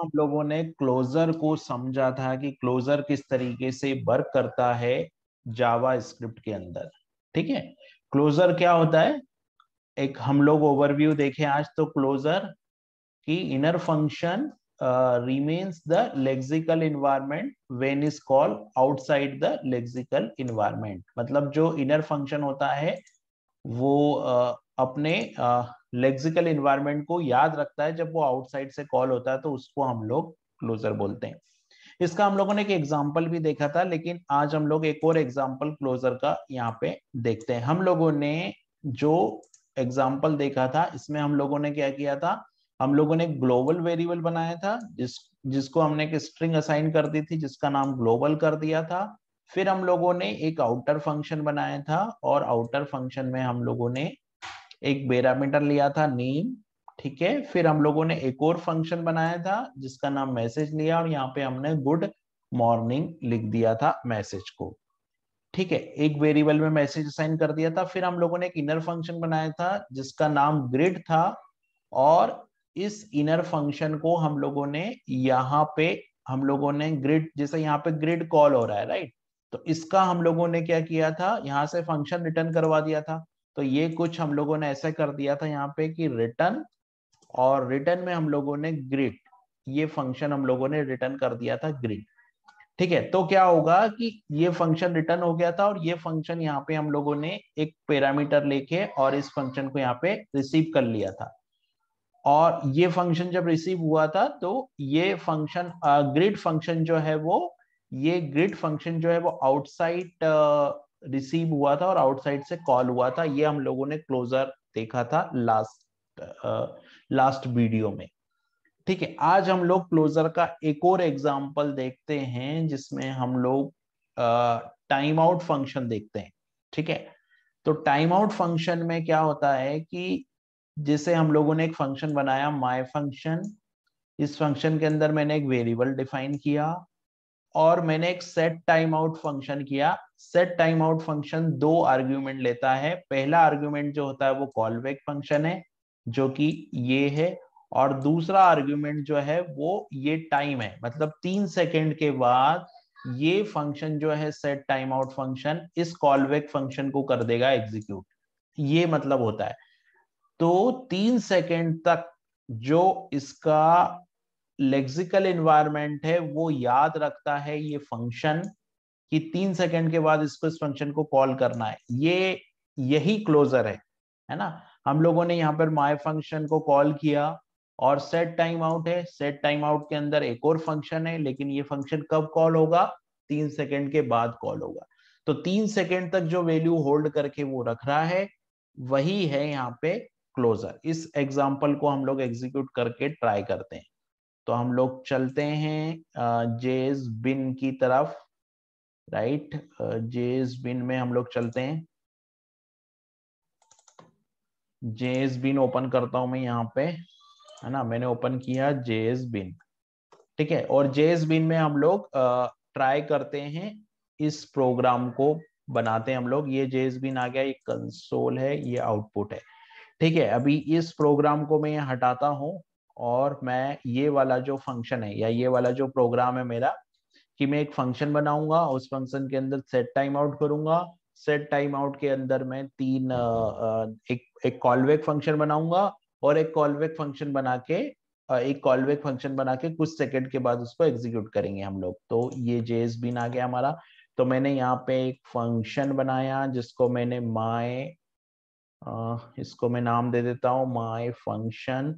हम लोगों ने क्लोजर को समझा था कि क्लोजर किस तरीके से वर्क करता है जावा स्क्रिप्ट के अंदर ठीक है क्लोजर क्या होता है एक हम लोग ओवरव्यू देखें आज तो क्लोजर की inner function remains the lexical environment when is call outside the lexical environment मतलब जो इनर फंक्शन होता है वो uh, अपने uh, लेक्सिकल इन्वायरमेंट को याद रखता है जब वो आउटसाइड से कॉल होता है तो उसको हम लोग क्लोजर बोलते हैं इसका हम लोगों ने एक एग्जाम्पल भी देखा था लेकिन आज हम लोग एक और एग्जाम्पल क्लोजर का यहाँ पे देखते हैं हम लोगों ने जो एग्जाम्पल देखा था इसमें हम लोगों ने क्या किया था हम लोगों ने ग्लोबल वेरिएबल बनाया था जिस जिसको हमने एक स्ट्रिंग असाइन कर दी थी जिसका नाम ग्लोबल कर दिया था फिर हम लोगों ने एक आउटर फंक्शन बनाया था और आउटर फंक्शन में हम लोगों ने एक बेरामीटर लिया था नीम ठीक है फिर हम लोगों ने एक और फंक्शन बनाया था जिसका नाम मैसेज लिया और यहाँ पे हमने गुड मॉर्निंग लिख दिया था मैसेज को ठीक है एक वेरिएबल में मैसेज असाइन कर दिया था फिर हम लोगों ने एक इनर फंक्शन बनाया था जिसका नाम ग्रिड था और इस इनर फंक्शन को हम लोगों ने यहाँ पे हम लोगों ने ग्रिड जैसे यहाँ पे ग्रिड कॉल हो रहा है राइट तो इसका हम लोगों ने क्या किया था यहाँ से फंक्शन रिटर्न करवा दिया था तो ये कुछ हम लोगों ने ऐसा कर दिया था यहाँ पे कि रिटर्न और रिटर्न में हम लोगों ने ग्रिड ये फंक्शन हम लोगों ने रिटर्न कर दिया था ग्रिड ठीक है तो क्या होगा कि ये फंक्शन रिटर्न हो गया था और ये फंक्शन यहाँ पे हम लोगों ने एक पैरामीटर लेके और इस फंक्शन को यहाँ पे रिसीव कर लिया था और ये फंक्शन जब रिसीव हुआ था तो ये फंक्शन ग्रिड फंक्शन जो है वो ये ग्रिड फंक्शन जो है वो आउटसाइड रिसीव हुआ था और आउटसाइड से कॉल हुआ था ये हम लोगों ने क्लोजर देखा था लास्ट लास्ट वीडियो में ठीक है आज हम लोग क्लोजर का एक और एग्जाम्पल देखते हैं जिसमें हम लोग टाइम आउट फंक्शन देखते हैं ठीक है तो टाइम आउट फंक्शन में क्या होता है कि जैसे हम लोगों ने एक फंक्शन बनाया माई फंक्शन इस फंक्शन के अंदर मैंने एक वेरिएबल डिफाइन किया और मैंने एक सेट टाइम आउट फंक्शन किया सेट टाइम आउट फंक्शन दो आर्ग्यूमेंट लेता है पहला आर्ग्यूमेंट जो होता है वो कॉल बैक फंक्शन है जो कि ये है और दूसरा आर्ग्यूमेंट जो है वो ये टाइम है मतलब तीन सेकेंड के बाद ये फंक्शन जो है सेट टाइम आउट फंक्शन इस कॉल बैक फंक्शन को कर देगा एग्जीक्यूट ये मतलब होता है तो तीन सेकेंड तक जो इसका लेक्सिकल इन्वायरमेंट है वो याद रखता है ये फंक्शन कि तीन सेकंड के बाद इसको इस फंक्शन को कॉल करना है ये यही क्लोजर है है ना हम लोगों ने यहाँ पर माय फंक्शन को कॉल किया और सेट टाइम आउट है सेट टाइम आउट के अंदर एक और फंक्शन है लेकिन ये फंक्शन कब कॉल होगा तीन सेकेंड के बाद कॉल होगा तो तीन सेकेंड तक जो वैल्यू होल्ड करके वो रख रहा है वही है यहाँ पे क्लोजर इस एग्जाम्पल को हम लोग एग्जीक्यूट करके ट्राई करते हैं तो हम लोग चलते हैं जेज बिन की तरफ राइट जेज बिन में हम लोग चलते हैं जेज बिन ओपन करता हूं मैं यहाँ पे है ना मैंने ओपन किया जेज बिन ठीक है और जेज बिन में हम लोग ट्राई करते हैं इस प्रोग्राम को बनाते हैं हम लोग ये जेज बिन आ गया ये कंसोल है ये आउटपुट है ठीक है अभी इस प्रोग्राम को मैं हटाता हूं और मैं ये वाला जो फंक्शन है या ये वाला जो प्रोग्राम है मेरा कि मैं एक फंक्शन बनाऊंगा उस फंक्शन के अंदर सेट टाइम आउट करूंगा सेट टाइम आउट के अंदर मैं तीन एक एक कॉलवेक फंक्शन बनाऊंगा और एक कॉलवेक फंक्शन बना के एक कॉलवेक फंक्शन बना के कुछ सेकंड के बाद उसको एग्जीक्यूट करेंगे हम लोग तो ये जेस बीन आ गया हमारा तो मैंने यहाँ पे एक फंक्शन बनाया जिसको मैंने माए इसको मैं नाम दे देता हूँ माए फंक्शन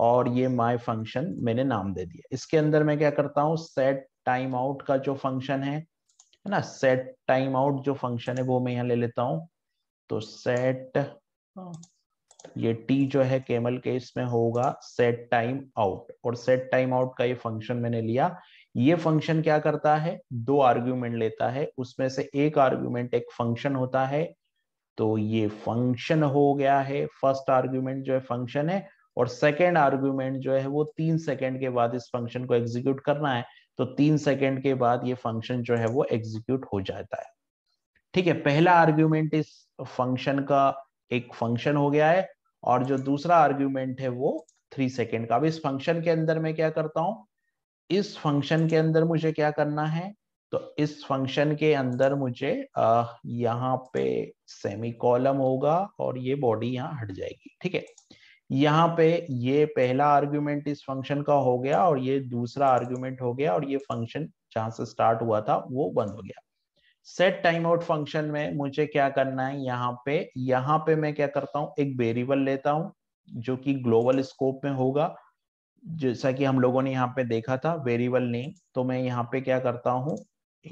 और ये माई फंक्शन मैंने नाम दे दिया इसके अंदर मैं क्या करता हूँ सेट टाइम आउट का जो फंक्शन है है ना सेट टाइम आउट जो फंक्शन है वो मैं यहाँ ले लेता हूँ तो सेट ये टी जो है केमल के इसमें होगा सेट टाइम आउट और सेट टाइम आउट का ये फंक्शन मैंने लिया ये फंक्शन क्या करता है दो आर्ग्यूमेंट लेता है उसमें से एक आर्ग्यूमेंट एक फंक्शन होता है तो ये फंक्शन हो गया है फर्स्ट आर्ग्यूमेंट जो है फंक्शन है और सेकेंड आर्ग्यूमेंट जो है वो तीन सेकेंड के बाद इस फंक्शन को एग्जीक्यूट करना है तो तीन सेकेंड के बाद ये फंक्शन जो है वो एग्जीक्यूट हो जाता है ठीक है पहला आर्ग्यूमेंट इस फंक्शन का एक फंक्शन हो गया है और जो दूसरा आर्ग्यूमेंट है वो थ्री सेकेंड का अब इस फंक्शन के अंदर मैं क्या करता हूं इस फंक्शन के अंदर मुझे क्या करना है तो इस फंक्शन के अंदर मुझे यहाँ पे सेमी कॉलम होगा और ये बॉडी यहाँ हट जाएगी ठीक है यहाँ पे ये पहला आर्ग्यूमेंट इस फंक्शन का हो गया और ये दूसरा आर्ग्यूमेंट हो गया और ये फंक्शन जहां से स्टार्ट हुआ था वो बंद हो गया सेट टाइम आउट फंक्शन में मुझे क्या करना है यहाँ पे यहाँ पे मैं क्या करता हूँ एक वेरिएबल लेता हूँ जो कि ग्लोबल स्कोप में होगा जैसा कि हम लोगों ने यहाँ पे देखा था वेरिएबल नेम तो मैं यहाँ पे क्या करता हूँ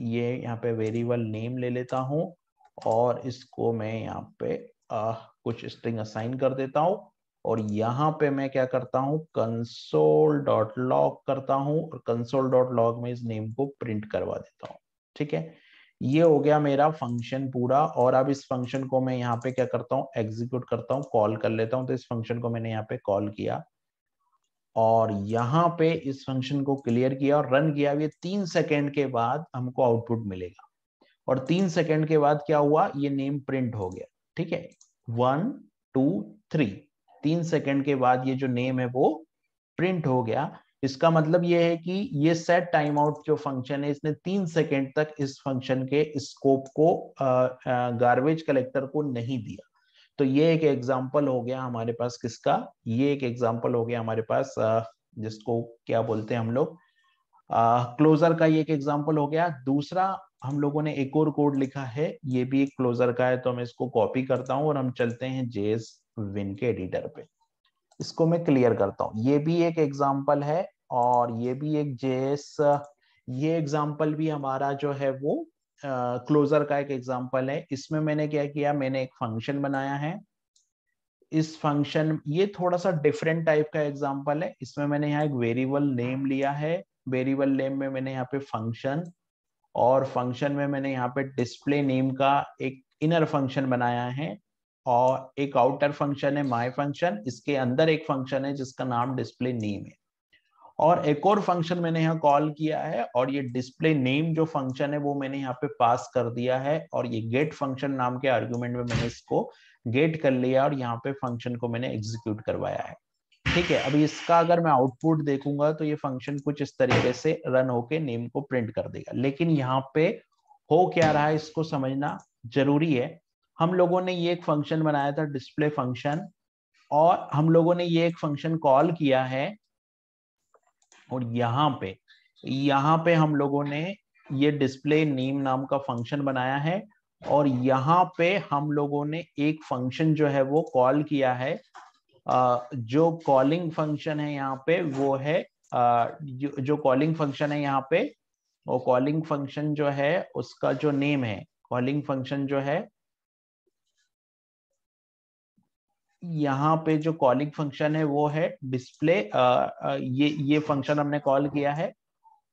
ये यहाँ पे वेरिएबल नेम ले लेता हूँ और इसको मैं यहाँ पे आ, कुछ स्ट्रिंग असाइन कर देता हूँ और यहाँ पे मैं क्या करता हूँ कंसोल डॉट लॉग करता हूँ और कंसोल डॉट लॉग में इस नेम को प्रिंट करवा देता हूँ ठीक है ये हो गया मेरा फंक्शन पूरा और अब इस फंक्शन को मैं यहाँ पे क्या करता हूँ एग्जीक्यूट करता हूँ कॉल कर लेता हूँ तो इस फंक्शन को मैंने यहाँ पे कॉल किया और यहाँ पे इस फंक्शन को क्लियर किया और रन किया ये तीन सेकेंड के बाद हमको आउटपुट मिलेगा और तीन सेकेंड के बाद क्या हुआ ये नेम प्रिंट हो गया ठीक है वन टू थ्री तीन सेकेंड के बाद ये जो नेम है वो प्रिंट हो गया इसका मतलब ये है कि ये सेट टाइम आउट जो फंक्शन है इसने तीन सेकेंड तक इस फंक्शन के स्कोप को गार्बेज कलेक्टर को नहीं दिया तो ये एक एग्जाम्पल हो गया हमारे पास किसका ये एक एग्जाम्पल हो गया हमारे पास जिसको क्या बोलते हैं हम लोग क्लोजर का ये एक एग्जाम्पल हो गया दूसरा हम लोगों ने एक और कोड लिखा है ये भी एक क्लोजर का है तो मैं इसको कॉपी करता हूं और हम चलते हैं जेस विन के एडिटर पे इसको मैं क्लियर करता हूँ ये भी एक एग्जाम्पल है और ये भी एक जेएस ये एग्जाम्पल भी हमारा जो है वो क्लोजर uh, का एक एग्जाम्पल है इसमें मैंने क्या किया मैंने एक फंक्शन बनाया है इस फंक्शन ये थोड़ा सा डिफरेंट टाइप का एग्जाम्पल है इसमें मैंने यहाँ एक वेरिएबल नेम लिया है वेरिएबल नेम में मैंने यहाँ पे फंक्शन और फंक्शन में मैंने यहाँ पे डिस्प्ले नेम का एक इनर फंक्शन बनाया है और एक आउटर फंक्शन है माई फंक्शन इसके अंदर एक फंक्शन है जिसका नाम डिस्प्ले नेम है और एक और फंक्शन मैंने यहाँ कॉल किया है और ये डिस्प्ले नेम जो फंक्शन है वो मैंने यहाँ पे पास कर दिया है और ये गेट फंक्शन नाम के आर्ग्यूमेंट में मैंने इसको गेट कर लिया और यहाँ पे फंक्शन को मैंने एग्जीक्यूट करवाया है ठीक है अभी इसका अगर मैं आउटपुट देखूंगा तो ये फंक्शन कुछ इस तरीके से रन होके नेम को प्रिंट कर देगा लेकिन यहाँ पे हो क्या रहा है इसको समझना जरूरी है हम लोगों ने ये एक फंक्शन बनाया था डिस्प्ले फंक्शन और हम लोगों ने ये एक फंक्शन कॉल किया है और यहाँ पे यहाँ पे हम लोगों ने ये डिस्प्ले नेम नाम का फंक्शन बनाया है और यहाँ पे हम लोगों ने एक फंक्शन जो है वो कॉल किया है जो कॉलिंग फंक्शन है यहाँ पे वो है जो कॉलिंग फंक्शन है यहाँ पे वो कॉलिंग फंक्शन जो है उसका जो नेम है कॉलिंग फंक्शन जो है यहाँ पे जो कॉलिंग फंक्शन है वो है डिस्प्ले ये ये फंक्शन हमने कॉल किया है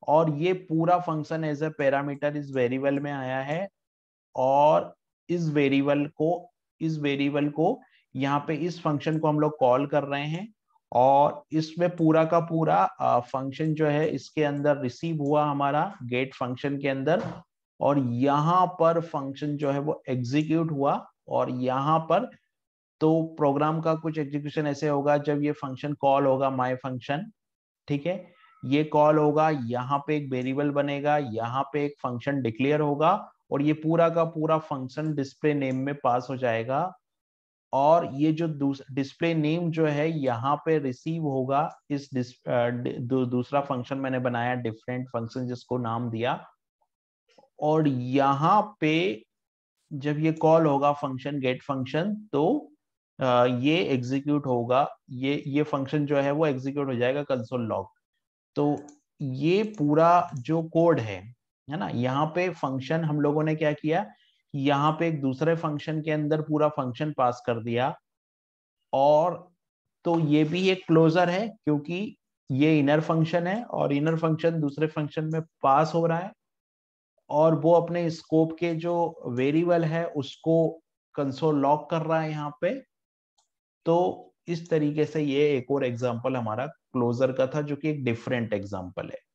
और ये पूरा फंक्शन एज अ पैरामीटर इस वेरिएबल में आया है और इस वेरिएबल को इस वेरिएबल को यहाँ पे इस फंक्शन को हम लोग कॉल कर रहे हैं और इसमें पूरा का पूरा फंक्शन जो है इसके अंदर रिसीव हुआ हमारा गेट फंक्शन के अंदर और यहाँ पर फंक्शन जो है वो एग्जीक्यूट हुआ और यहाँ पर तो प्रोग्राम का कुछ एग्जीक्यूशन ऐसे होगा जब ये फंक्शन कॉल होगा माई फंक्शन ठीक है ये कॉल होगा यहाँ पे एक वेरिएबल बनेगा यहाँ पे एक फंक्शन डिक्लेयर होगा और ये पूरा का पूरा फंक्शन डिस्प्ले नेम में पास हो जाएगा और ये जो डिस्प्ले नेम जो है यहाँ पे रिसीव होगा इस दूसरा फंक्शन मैंने बनाया डिफरेंट फंक्शन जिसको नाम दिया और यहाँ पे जब ये कॉल होगा फंक्शन गेट फंक्शन तो ये एग्जीक्यूट होगा ये ये फंक्शन जो है वो एग्जीक्यूट हो जाएगा कंसोल लॉग तो ये पूरा जो कोड है है ना यहाँ पे फंक्शन हम लोगों ने क्या किया यहाँ पे एक दूसरे फंक्शन के अंदर पूरा फंक्शन पास कर दिया और तो ये भी एक क्लोजर है क्योंकि ये इनर फंक्शन है और इनर फंक्शन दूसरे फंक्शन में पास हो रहा है और वो अपने स्कोप के जो वेरिएबल है उसको कंसोल लॉक कर रहा है यहाँ पे तो इस तरीके से ये एक और एग्जाम्पल हमारा क्लोजर का था जो कि एक डिफरेंट एग्जाम्पल है